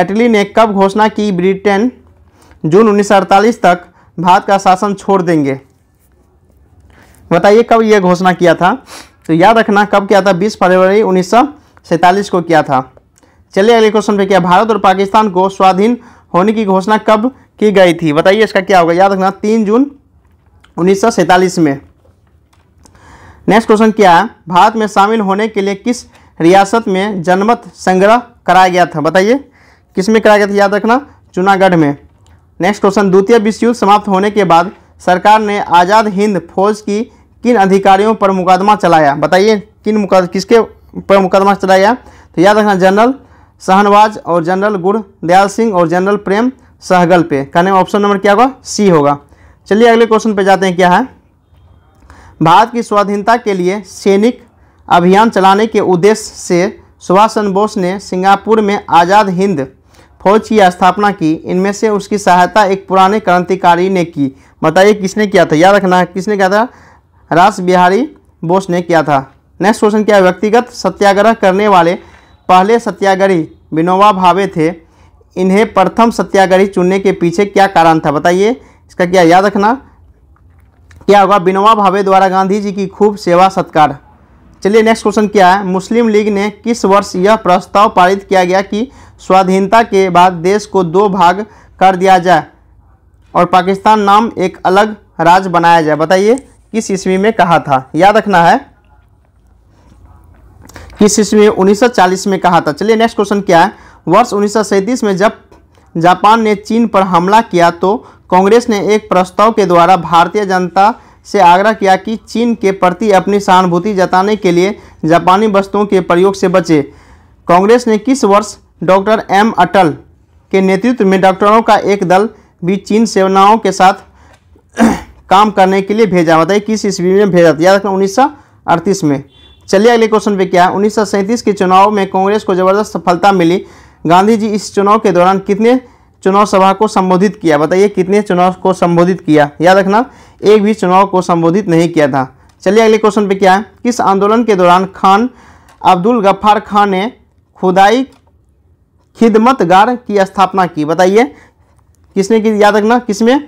एटली ने कब घोषणा की ब्रिटेन जून उन्नीस तक भारत का शासन छोड़ देंगे बताइए कब यह घोषणा किया था तो याद रखना कब किया था 20 फरवरी उन्नीस को किया था चलिए अगले क्वेश्चन पे क्या भारत और पाकिस्तान को स्वाधीन होने की घोषणा कब की गई थी बताइए इसका क्या होगा याद रखना तीन जून उन्नीस में नेक्स्ट क्वेश्चन क्या है भारत में शामिल होने के लिए किस रियासत में जनमत संग्रह कराया गया था बताइए किस में कराया गया था याद रखना जूनागढ़ में नेक्स्ट क्वेश्चन द्वितीय विश्व युद्ध समाप्त होने के बाद सरकार ने आज़ाद हिंद फौज की किन अधिकारियों पर मुकदमा चलाया बताइए किन मुकद किसके पर मुकदमा चलाया तो याद रखना जनरल शाहनवाज और जनरल गुड़ दयाल सिंह और जनरल प्रेम सहगल पे कहने में ऑप्शन नंबर क्या होगा सी होगा चलिए अगले क्वेश्चन पे जाते हैं क्या है भारत की स्वाधीनता के लिए सैनिक अभियान चलाने के उद्देश्य से सुभाष चंद्र बोस ने सिंगापुर में आज़ाद हिंद फौज की स्थापना की इनमें से उसकी सहायता एक पुराने क्रांतिकारी ने की बताइए किसने किया था याद रखना किसने किया था रास बिहारी बोस ने किया था नेक्स्ट क्वेश्चन क्या है व्यक्तिगत सत्याग्रह करने वाले पहले सत्याग्रही विनोबा भावे थे इन्हें प्रथम सत्याग्रही चुनने के पीछे क्या कारण था बताइए इसका क्या याद रखना क्या होगा विनोबा भावे द्वारा गांधी जी की खूब सेवा सत्कार चलिए नेक्स्ट क्वेश्चन क्या है मुस्लिम लीग ने किस वर्ष यह प्रस्ताव पारित किया गया कि स्वाधीनता के बाद देश को दो भाग कर दिया जाए और पाकिस्तान नाम एक अलग राज्य बनाया जाए बताइए किस ईस्वी में कहा था याद रखना है किस ईस्वी में 1940 में कहा था चलिए नेक्स्ट क्वेश्चन क्या है वर्ष उन्नीस में जब जापान ने चीन पर हमला किया तो कांग्रेस ने एक प्रस्ताव के द्वारा भारतीय जनता से आग्रह किया कि चीन के प्रति अपनी सहानुभूति जताने के लिए जापानी वस्तुओं के प्रयोग से बचे कांग्रेस ने किस वर्ष डॉक्टर एम अटल के नेतृत्व में डॉक्टरों का एक दल भी चीन सेनाओं के साथ काम करने के लिए भेजा बताइए किस ईस्वी में भेजा याद रखना उन्नीस में चलिए अगले क्वेश्चन पे क्या है उन्नीस के चुनाव में कांग्रेस को जबरदस्त सफलता मिली गांधी जी इस चुनाव के दौरान कितने चुनाव सभा को संबोधित किया बताइए कितने चुनाव को संबोधित किया याद रखना एक भी चुनाव को संबोधित नहीं किया था चलिए अगले क्वेश्चन पे क्या है किस आंदोलन के दौरान खान अब्दुल गफ्फार खान ने खुदाई खिदमतगार की स्थापना की बताइए किसने की याद रखना किसमें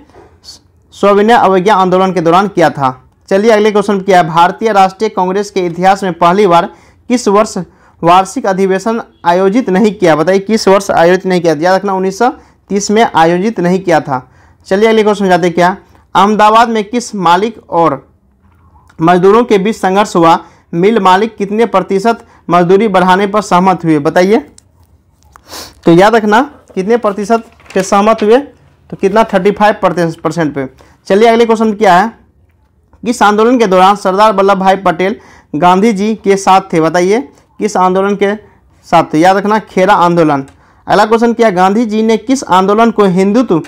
सौविनय अवज्ञा आंदोलन के दौरान किया था चलिए अगले क्वेश्चन किया है भारतीय राष्ट्रीय कांग्रेस के इतिहास में पहली बार किस वर्ष वार्षिक अधिवेशन आयोजित नहीं किया बताइए किस वर्ष आयोजित नहीं किया याद रखना उन्नीस में आयोजित नहीं किया था चलिए अगले क्वेश्चन जाते क्या अहमदाबाद में किस मालिक और मजदूरों के बीच संघर्ष हुआ मिल मालिक कितने प्रतिशत मजदूरी बढ़ाने पर सहमत हुए बताइए तो याद रखना कितने प्रतिशत पे सहमत हुए तो कितना थर्टी फाइव परसेंट पे चलिए अगले क्वेश्चन क्या है किस आंदोलन के दौरान सरदार वल्लभ भाई पटेल गांधी जी के साथ थे बताइए किस आंदोलन के साथ थे याद रखना खेरा आंदोलन अगला क्वेश्चन किया गांधी जी ने किस आंदोलन को हिंदुत्व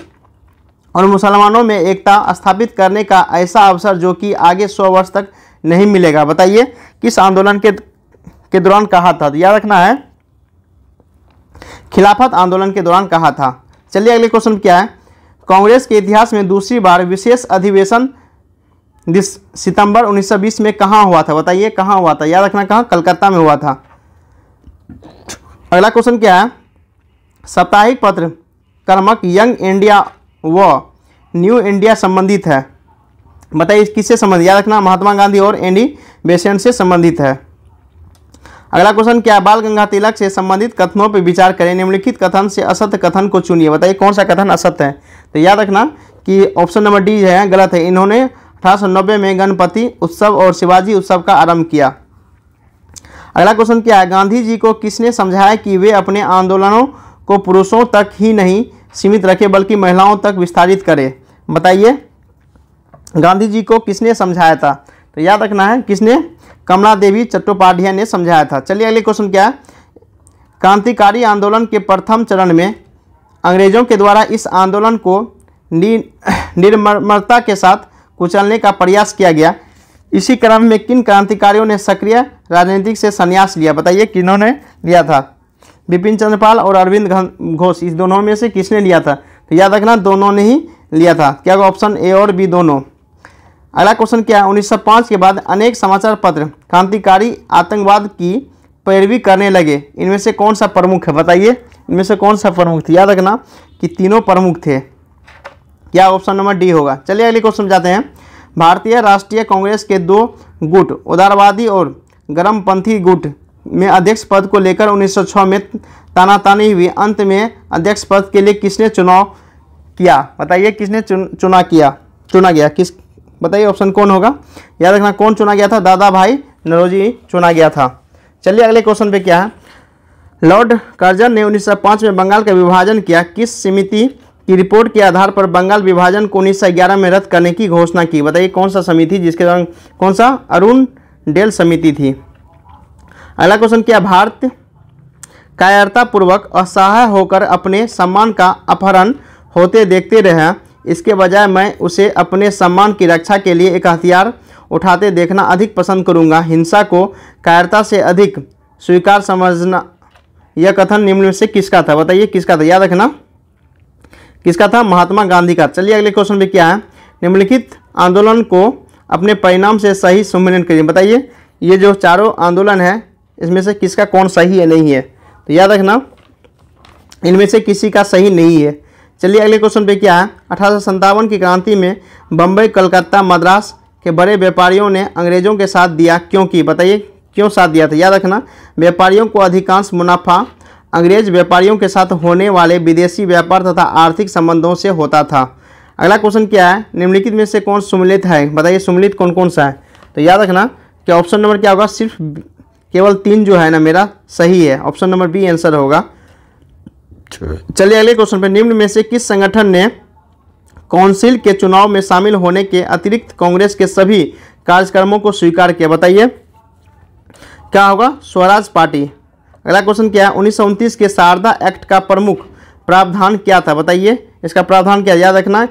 और मुसलमानों में एकता स्थापित करने का ऐसा अवसर जो कि आगे सौ वर्ष तक नहीं मिलेगा बताइए किस आंदोलन के के दौरान कहा था याद रखना है खिलाफत आंदोलन के दौरान कहा था चलिए अगले क्वेश्चन क्या है कांग्रेस के इतिहास में दूसरी बार विशेष अधिवेशन दिस सितंबर 1920 में कहाँ हुआ था बताइए कहाँ हुआ था याद रखना कहाँ कलकत्ता में हुआ था अगला क्वेश्चन क्या है साप्ताहिक पत्र कर्मक यंग इंडिया व न्यू इंडिया संबंधित है बताइए किससे संबंधित याद रखना महात्मा गांधी और एंडी बेसेंट से संबंधित है अगला क्वेश्चन क्या है बाल गंगा तिलक से संबंधित कथनों पर विचार करें निम्नलिखित कथन से असत्य कथन को चुनिए बताइए कौन सा कथन असत्य है तो याद रखना कि ऑप्शन नंबर डी है गलत है इन्होंने अठारह में गणपति उत्सव और शिवाजी उत्सव का आरंभ किया अगला क्वेश्चन क्या है गांधी जी को किसने समझाया कि वे अपने आंदोलनों को पुरुषों तक ही नहीं सीमित रखें बल्कि महिलाओं तक विस्तारित करें बताइए गांधी जी को किसने समझाया था तो याद रखना है किसने कमला देवी चट्टोपाध्याय ने समझाया था चलिए अगले क्वेश्चन क्या है क्रांतिकारी आंदोलन के प्रथम चरण में अंग्रेजों के द्वारा इस आंदोलन को निर्मरता के साथ कुचलने का प्रयास किया गया इसी क्रम में किन क्रांतिकारियों ने सक्रिय राजनीतिक से संन्यास लिया बताइए किन्होंने लिया था विपिन चंद्रपाल और अरविंद घोष इस दोनों में से किसने लिया था तो याद रखना दोनों ने ही लिया था क्या ऑप्शन ए और बी दोनों अगला क्वेश्चन क्या है 1905 के बाद अनेक समाचार पत्र क्रांतिकारी आतंकवाद की पैरवी करने लगे इनमें से कौन सा प्रमुख है बताइए इनमें से कौन सा प्रमुख थे तो याद रखना कि तीनों प्रमुख थे क्या ऑप्शन नंबर डी होगा चलिए अगले क्वेश्चन जाते हैं भारतीय राष्ट्रीय कांग्रेस के दो गुट उदारवादी और गर्मपंथी गुट में अध्यक्ष पद को लेकर 1906 में तानातानी हुई अंत में अध्यक्ष पद के लिए किसने चुनाव किया बताइए किसने चुन चुना किया चुना गया किस बताइए ऑप्शन कौन होगा याद रखना कौन चुना गया था दादा भाई नरोजी चुना गया था चलिए अगले क्वेश्चन पे क्या है लॉर्ड कर्जन ने 1905 में बंगाल का विभाजन किया किस समिति की रिपोर्ट के आधार पर बंगाल विभाजन को उन्नीस में रद्द करने की घोषणा की बताइए कौन सा समिति जिसके दौरान कौन सा अरुण डेल समिति थी अगला क्वेश्चन क्या भारत कायरतापूर्वक असहाय होकर अपने सम्मान का अपहरण होते देखते रहे इसके बजाय मैं उसे अपने सम्मान की रक्षा के लिए एक हथियार उठाते देखना अधिक पसंद करूंगा हिंसा को कायरता से अधिक स्वीकार समझना यह कथन निम्न से किसका था बताइए किसका था याद रखना किसका था महात्मा गांधी का चलिए अगले क्वेश्चन में क्या है निम्नलिखित आंदोलन को अपने परिणाम से सही सम्मिलन करिए बताइए ये जो चारों आंदोलन है इसमें से किसका कौन सही है नहीं है तो याद रखना इनमें से किसी का सही नहीं है चलिए अगले क्वेश्चन पे क्या है अठारह की क्रांति में बम्बई कलकत्ता मद्रास के बड़े व्यापारियों ने अंग्रेज़ों के साथ दिया क्योंकि बताइए क्यों साथ दिया था याद रखना व्यापारियों को अधिकांश मुनाफा अंग्रेज व्यापारियों के साथ होने वाले विदेशी व्यापार तथा आर्थिक संबंधों से होता था अगला क्वेश्चन क्या है निम्नलिखित में से कौन सुमिलित है बताइए सुमिलित कौन कौन सा है तो याद रखना कि ऑप्शन नंबर क्या होगा सिर्फ केवल तीन जो है ना मेरा सही है ऑप्शन नंबर बी आंसर होगा चलिए अगले क्वेश्चन पर निम्न में से किस संगठन ने काउंसिल के चुनाव में शामिल होने के अतिरिक्त कांग्रेस के सभी कार्यक्रमों को स्वीकार किया बताइए क्या होगा स्वराज पार्टी अगला क्वेश्चन क्या है उन्नीस के शारदा एक्ट का प्रमुख प्रावधान क्या था बताइए इसका प्रावधान क्या याद रखना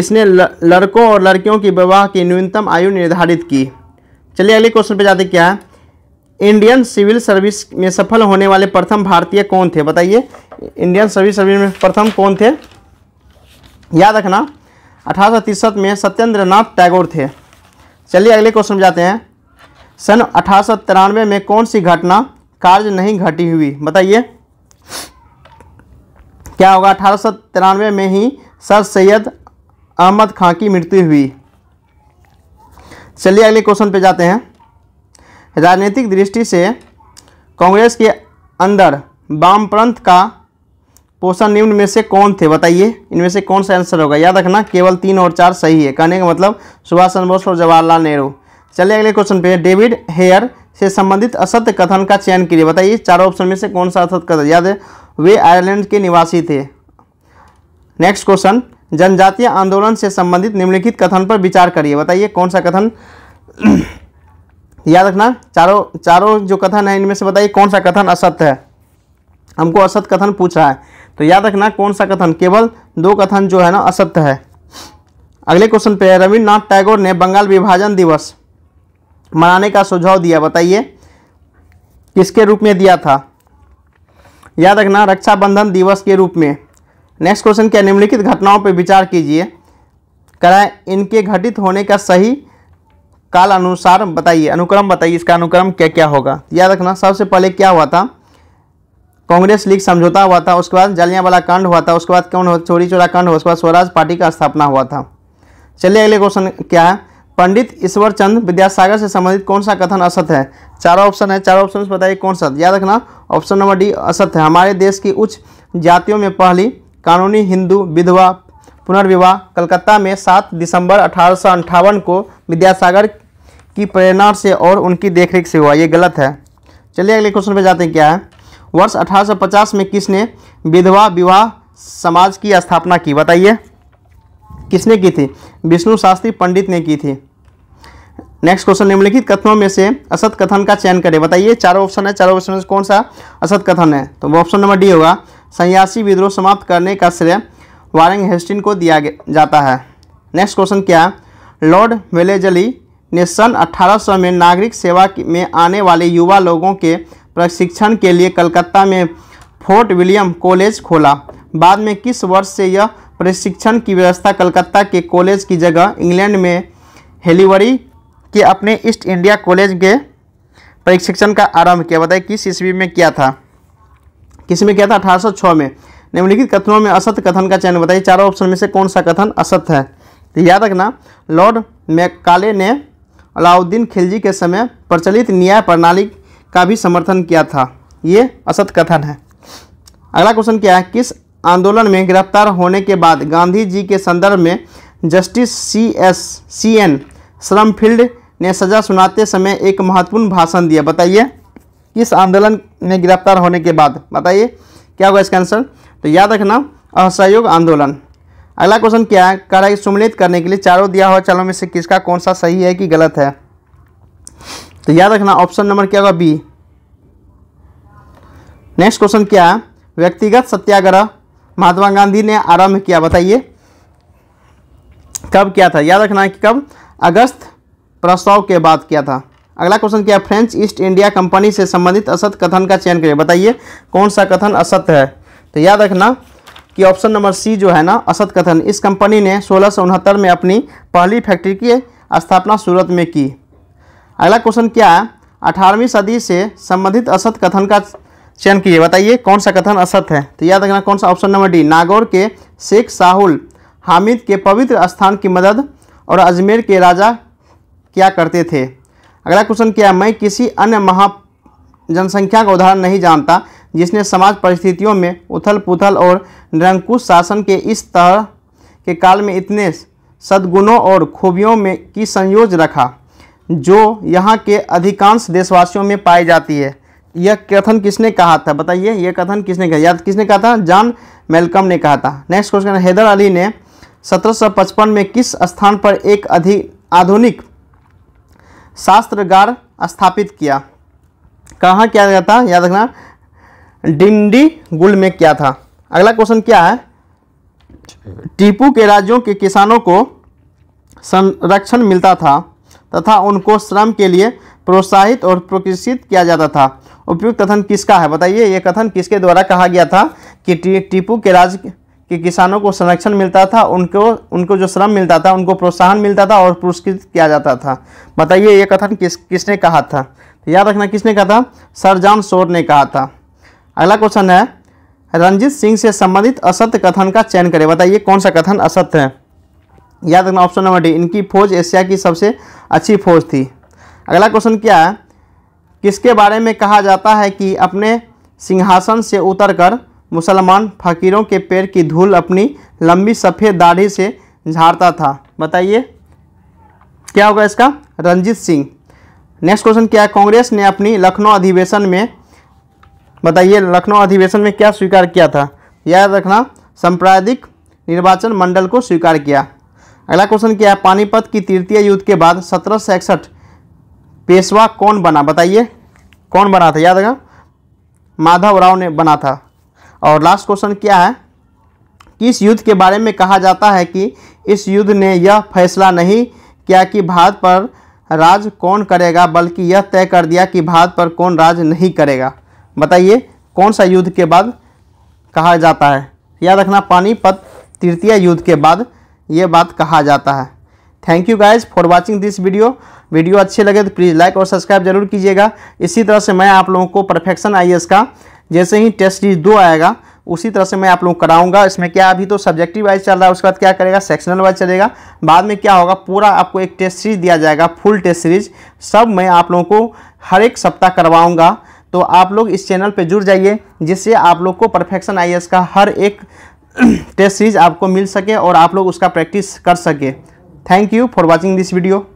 इसने लड़कों और लड़कियों की विवाह की न्यूनतम आयु निर्धारित की चलिए अगले क्वेश्चन पे जाते क्या है इंडियन सिविल सर्विस में सफल होने वाले प्रथम भारतीय कौन थे बताइए इंडियन सिविल सर्विस में प्रथम कौन थे याद रखना अठारह में सत्येंद्र नाथ टैगोर थे चलिए अगले क्वेश्चन में जाते हैं सन अठारह में कौन सी घटना कार्य नहीं घटी हुई बताइए क्या होगा अठारह में ही सर सैयद अहमद खां की मृत्यु हुई चलिए अगले क्वेश्चन पे जाते हैं राजनीतिक दृष्टि से कांग्रेस के अंदर वामपंथ का पोषण निम्न में से कौन थे बताइए इनमें से कौन सा आंसर होगा याद रखना केवल तीन और चार सही है कहने का मतलब सुभाष चंद्र बोस और जवाहरलाल नेहरू चलिए अगले क्वेश्चन पे डेविड हेयर से संबंधित असत्य कथन का चयन करिए बताइए चारों ऑप्शन में से कौन सा असत्य कथन याद है वे आयरलैंड के निवासी थे नेक्स्ट क्वेश्चन जनजातीय आंदोलन से संबंधित निम्नलिखित कथन पर विचार करिए बताइए कौन सा कथन याद रखना चारों चारों जो कथन है इनमें से बताइए कौन सा कथन असत्य है हमको असत कथन पूछ रहा है तो याद रखना कौन सा कथन केवल दो कथन जो है ना असत्य है अगले क्वेश्चन पे है रविन्द्रनाथ टैगोर ने बंगाल विभाजन दिवस मनाने का सुझाव दिया बताइए किसके रूप में दिया था याद रखना रक्षाबंधन दिवस के रूप में नेक्स्ट क्वेश्चन क्या निम्नलिखित घटनाओं पर विचार कीजिए कराए इनके घटित होने का सही काल अनुसार बताइए अनुक्रम बताइए इसका अनुक्रम क्या क्या होगा याद रखना सबसे पहले क्या हुआ था कांग्रेस लीग समझौता हुआ था उसके बाद वाला कांड हुआ था उसके बाद कौन चोरी चोरा कांड हुआ उसके बाद स्वराज पार्टी का स्थापना हुआ था चलिए अगले क्वेश्चन क्या है पंडित ईश्वर चंद विद्यासागर से संबंधित कौन सा कथन असत है चारों ऑप्शन है चारों ऑप्शन बताइए कौन सा याद रखना ऑप्शन नंबर डी असत है हमारे देश की उच्च जातियों में पहली कानूनी हिंदू विधवा पुनर्विवाह कलकत्ता में 7 दिसंबर अठारह को विद्यासागर की प्रेरणा से और उनकी देखरेख से हुआ ये गलत है चलिए अगले क्वेश्चन पर जाते हैं क्या है वर्ष 1850 में किसने विधवा विवाह समाज की स्थापना की बताइए किसने की थी विष्णु शास्त्री पंडित ने की थी नेक्स्ट क्वेश्चन निम्नलिखित कथनों में से असत कथन का चयन करें बताइए चारों ऑप्शन है चारों ऑप्शन में कौन सा असत कथन है तो वो ऑप्शन नंबर डी होगा संयासी विद्रोह समाप्त करने का श्रेय वारंग हेस्टिन को दिया जाता है नेक्स्ट क्वेश्चन क्या है लॉर्ड वेलेजली ने सन अठारह में नागरिक सेवा में आने वाले युवा लोगों के प्रशिक्षण के लिए कलकत्ता में फोर्ट विलियम कॉलेज खोला बाद में किस वर्ष से यह प्रशिक्षण की व्यवस्था कलकत्ता के कॉलेज की जगह इंग्लैंड में हेलीवरी कि अपने ईस्ट इंडिया कॉलेज के प्रशिक्षण का आरंभ किया बताइए किस ईस्वी में किया था किस में किया था अठारह में निम्नलिखित कथनों में असत कथन का चयन बताइए चारों ऑप्शन में से कौन सा कथन असत है तो याद रखना लॉर्ड मैकाले ने अलाउद्दीन खिलजी के समय प्रचलित न्याय प्रणाली का भी समर्थन किया था ये असत कथन है अगला क्वेश्चन क्या है किस आंदोलन में गिरफ्तार होने के बाद गांधी जी के संदर्भ में justice C S C N Broomfield ने सजा सुनाते समय एक महत्वपूर्ण भाषण दिया बताइए किस आंदोलन में गिरफ्तार होने के बाद बताइए क्या होगा इसका आंसर तो याद रखना असहयोग आंदोलन अगला क्वेश्चन क्या है कार्य सुमिलित करने के लिए चारों दिया हुआ चालों में से किसका कौन सा सही है कि गलत है तो याद रखना ऑप्शन नंबर क्या होगा बी नेक्स्ट क्वेश्चन क्या है व्यक्तिगत सत्याग्रह महात्मा गांधी ने आरंभ किया बताइए कब क्या था याद रखना है कि कब अगस्त प्रस्ताव के बाद किया था अगला क्वेश्चन क्या फ्रेंच ईस्ट इंडिया कंपनी से संबंधित असत कथन का चयन करिए बताइए कौन सा कथन असत्य है तो याद रखना कि ऑप्शन नंबर सी जो है ना असत कथन इस कंपनी ने सोलह में अपनी पहली फैक्ट्री की स्थापना सूरत में की अगला क्वेश्चन क्या है अठारहवीं सदी से संबंधित असत कथन का चयन किए बताइए कौन सा कथन असत है तो याद रखना कौन सा ऑप्शन नंबर डी नागौर के शेख साहुल हामिद के पवित्र स्थान की मदद और अजमेर के राजा क्या करते थे अगला क्वेश्चन क्या है मैं किसी अन्य महा जनसंख्या का उदाहरण नहीं जानता जिसने समाज परिस्थितियों में उथल पुथल और निरंकुश शासन के इस तरह के काल में इतने सद्गुणों और खूबियों में की संयोज रखा जो यहाँ के अधिकांश देशवासियों में पाई जाती है यह कथन किसने कहा था बताइए यह कथन किसने कहा याद किसने कहा था जॉन मेलकम ने कहा था नेक्स्ट क्वेश्चन हैदर अली ने 1755 में किस स्थान पर एक अधिक आधुनिक शास्त्रगार स्थापित किया कहाँ किया गया था याद रखना डिंडी गुल में क्या था अगला क्वेश्चन क्या है टीपू के राज्यों के किसानों को संरक्षण मिलता था तथा उनको श्रम के लिए प्रोत्साहित और प्रोत्साहित किया जाता था उपयुक्त कथन किसका है बताइए ये कथन किसके द्वारा कहा गया था कि टीपू के राज्य कि किसानों को संरक्षण मिलता था उनको उनको जो श्रम मिलता था उनको प्रोत्साहन मिलता था और पुरस्कृत किया जाता था बताइए ये कथन किस किसने कहा था तो याद रखना किसने कहा था सर जॉन शोर ने कहा था अगला क्वेश्चन है रंजीत सिंह से संबंधित असत्य कथन का चयन करें बताइए कौन सा कथन असत्य है याद रखना ऑप्शन नंबर डी इनकी फौज एशिया की सबसे अच्छी फौज थी अगला क्वेश्चन क्या है किसके बारे में कहा जाता है कि अपने सिंहासन से उतरकर मुसलमान फकीरों के पैर की धूल अपनी लंबी सफ़ेद दाढ़ी से झाड़ता था बताइए क्या होगा इसका रंजीत सिंह नेक्स्ट क्वेश्चन क्या है कांग्रेस ने अपनी लखनऊ अधिवेशन में बताइए लखनऊ अधिवेशन में क्या स्वीकार किया था याद रखना सांप्रदायिक निर्वाचन मंडल को स्वीकार किया अगला क्वेश्चन क्या है पानीपत की तृतीय युद्ध के बाद सत्रह पेशवा कौन बना बताइए कौन बना था याद रखना माधव राव ने बना था और लास्ट क्वेश्चन क्या है कि इस युद्ध के बारे में कहा जाता है कि इस युद्ध ने यह फैसला नहीं किया कि भारत पर राज कौन करेगा बल्कि यह तय कर दिया कि भारत पर कौन राज नहीं करेगा बताइए कौन सा युद्ध के बाद कहा जाता है याद रखना पानीपत तृतीय युद्ध के बाद ये बात कहा जाता है thank you guys for watching this video video अच्छे लगे तो प्लीज़ लाइक और सब्सक्राइब जरूर कीजिएगा इसी तरह से मैं आप लोगों को परफेक्शन आई का जैसे ही टेस्ट सीरीज दो आएगा उसी तरह से मैं आप लोग कराऊंगा इसमें क्या अभी तो सब्जेक्टिव वाइज चल रहा है उसके बाद क्या करेगा सेक्शनल वाइज चलेगा बाद में क्या होगा पूरा आपको एक टेस्ट सीरीज दिया जाएगा फुल टेस्ट सीरीज सब मैं आप लोगों को हर एक सप्ताह करवाऊंगा तो आप लोग इस चैनल पे जुड़ जाइए जिससे आप लोग को परफेक्शन आई का हर एक टेस्ट सीरीज आपको मिल सके और आप लोग उसका प्रैक्टिस कर सके thank you for watching this video